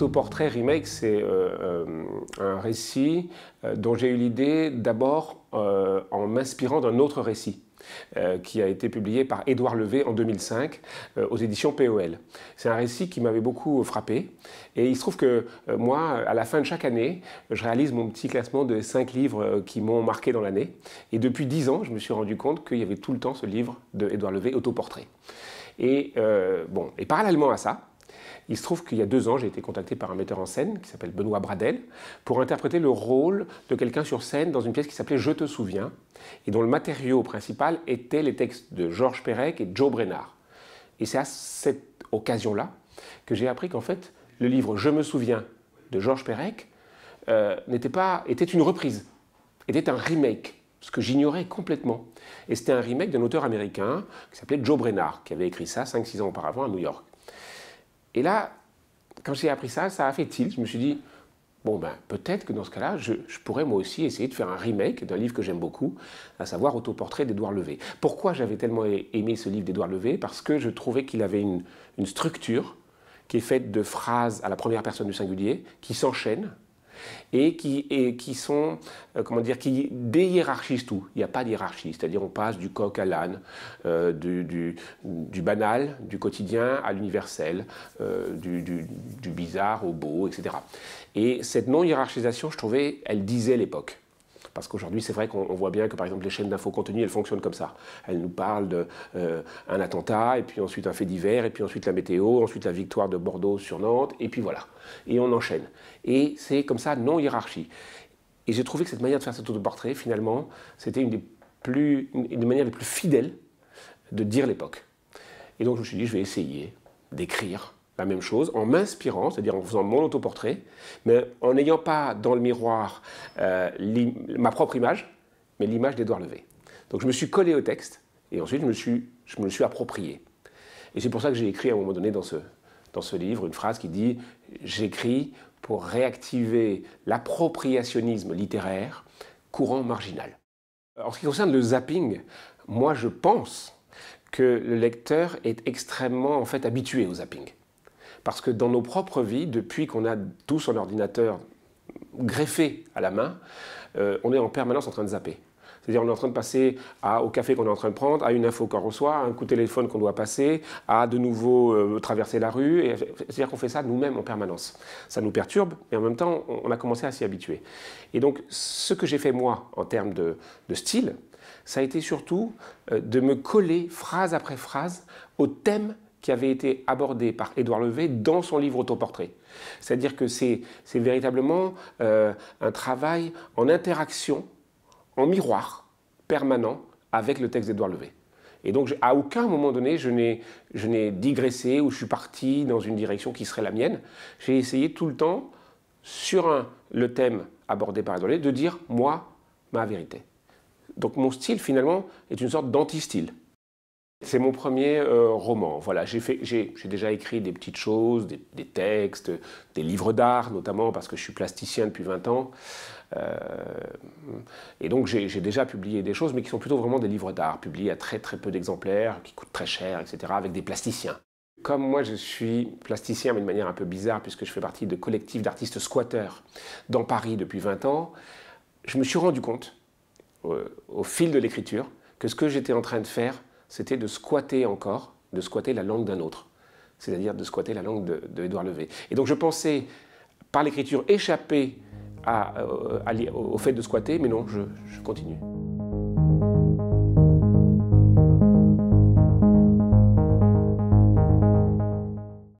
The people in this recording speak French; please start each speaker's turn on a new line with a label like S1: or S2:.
S1: Autoportrait Remake, c'est euh, euh, un récit euh, dont j'ai eu l'idée d'abord en m'inspirant d'un autre récit. qui a été publié par Édouard Levé en 2005 aux éditions POL. E c'est un récit qui m'avait beaucoup frappé et il se trouve que moi, à la fin de chaque année, je réalise mon petit classement de cinq livres qui m'ont marqué dans l'année et depuis dix ans, je me suis rendu compte qu'il y avait tout le temps ce livre d'Édouard Levé, Autoportrait. Et, bon, et parallèlement à ça, il se trouve qu'il y a deux ans, j'ai été contacté par un metteur en scène qui s'appelle Benoît Bradel pour interpréter le rôle de quelqu'un sur scène dans une pièce qui s'appelait Je te souviens et dont le matériau principal était les textes de Georges Perec et Joe Brennard. Et c'est à cette occasion-là que j'ai appris qu'en fait, le livre Je me souviens de Georges Perec euh, n'était pas, était une reprise, était un remake ce que j'ignorais complètement. Et c'était un remake d'un auteur américain qui s'appelait Joe Brennard, qui avait écrit ça 5-6 ans auparavant à New York. Et là, quand j'ai appris ça, ça a fait tilt. Je me suis dit, bon ben peut-être que dans ce cas-là, je, pourrais moi aussi essayer de faire un remake d'un livre que j'aime beaucoup, à savoir Autoportrait d'Edouard Levé. Pourquoi j'avais tellement aimé ce livre d'Edouard Levé Parce que je trouvais qu'il avait une structure qui est faite de phrases à la première personne du singulier qui s'enchaînent et qui, et sont, euh, comment dire, qui déhiérarchisent tout. Il n'y a pas hiérarchie, c'est-à-dire on passe du coq à l'âne, euh, du, banal, du quotidien à l'universel, euh, du, du, bizarre au beau, etc. Et cette non-hiérarchisation, je trouvais, elle disait l'époque. Parce qu'aujourd'hui, c'est vrai qu'on voit bien que, par exemple, les chaînes d'infos contenu, elles fonctionnent comme ça. Elles nous parlent d'un euh, attentat, et puis ensuite un fait divers, et puis ensuite la météo, ensuite la victoire de Bordeaux sur Nantes, et puis voilà. Et on enchaîne. Et c'est comme ça, non hiérarchie. Et j'ai trouvé que cette manière de faire cet autoportrait, finalement, c'était une des plus, une des manières les plus fidèles de dire l'époque. Et donc je me suis dit, je vais essayer d'écrire la même chose, en m'inspirant, c'est-à-dire en faisant mon autoportrait, mais en n'ayant pas dans le miroir euh, ma propre image, mais l'image d'Edouard Levé. Donc je me suis collé au texte, et ensuite je me, suis, je me suis approprié. Et c'est pour ça que j'ai écrit à un moment donné dans ce, dans ce livre une phrase qui dit « J'écris pour réactiver l'appropriationnisme littéraire, courant marginal ». En ce qui concerne le zapping, moi je pense que le lecteur est extrêmement en fait habitué au zapping. Parce que dans nos propres vies, depuis qu'on a tous son ordinateur greffé à la main, euh, on est en permanence en train de zapper. C'est-à-dire on est en train de passer à, au café qu'on est en train de prendre, à une info qu'on reçoit, à un coup de téléphone qu'on doit passer, à de nouveau euh, traverser la rue. C'est-à-dire qu'on fait ça nous-mêmes en permanence. Ça nous perturbe, mais en même temps, on, a commencé à s'y habituer. Et donc, ce que j'ai fait moi en termes de, style, ça a été surtout euh, de me coller phrase après phrase au thème qui avait été abordé par Édouard Levé dans son livre Autoportrait. C'est-à-dire que c'est véritablement euh, un travail en interaction, en miroir permanent avec le texte d'Édouard Levé. Et donc, à aucun moment donné, je n'ai digressé ou je suis parti dans une direction qui serait la mienne. J'ai essayé tout le temps, sur le thème abordé par Édouard Levé, de dire, moi, ma vérité. Donc, mon style, finalement, est une sorte d'anti-style. C'est mon premier euh, roman. Voilà, j'ai déjà écrit des petites choses, des, textes, des livres d'art notamment, parce que je suis plasticien depuis 20 ans. Euh, et donc j'ai déjà publié des choses, mais qui sont plutôt vraiment des livres d'art, publiés à très très peu d'exemplaires, qui coûtent très cher, etc., avec des plasticiens. Comme moi, je suis plasticien, mais de manière un peu bizarre, puisque je fais partie de collectifs d'artistes squatteurs dans Paris depuis 20 ans, je me suis rendu compte, euh, au fil de l'écriture, que ce que j'étais en train de faire c'était de squatter encore, de squatter la langue d'un autre, c'est-à-dire de squatter la langue d'Édouard de, Levé. Et donc je pensais, par l'écriture, échapper euh, au fait de squatter, mais non, je continue.